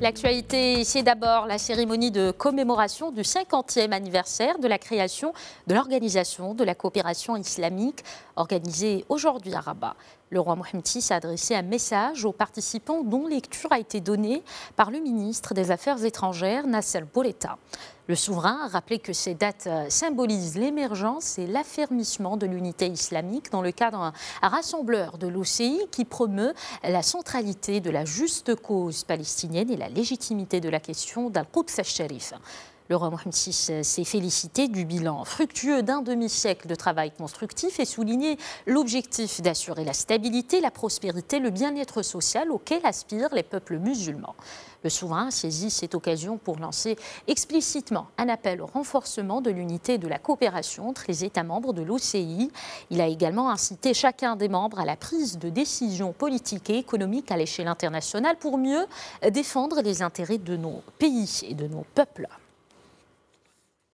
L'actualité, c'est d'abord la cérémonie de commémoration du 50e anniversaire de la création de l'Organisation de la coopération islamique, organisée aujourd'hui à Rabat. Le roi Mohamed VI a adressé un message aux participants dont lecture a été donnée par le ministre des Affaires étrangères, Nasser Boletta. Le souverain a rappelé que ces dates euh, symbolisent l'émergence et l'affermissement de l'unité islamique dans le cadre d'un rassembleur de l'OCI qui promeut la centralité de la juste cause palestinienne et la légitimité de la question d'Al-Quds al-Sharif. Le roi Mohamed VI s'est félicité du bilan fructueux d'un demi-siècle de travail constructif et souligné l'objectif d'assurer la stabilité, la prospérité, le bien-être social auquel aspirent les peuples musulmans. Le souverain a saisi cette occasion pour lancer explicitement un appel au renforcement de l'unité et de la coopération entre les États membres de l'OCI. Il a également incité chacun des membres à la prise de décisions politiques et économiques à l'échelle internationale pour mieux défendre les intérêts de nos pays et de nos peuples.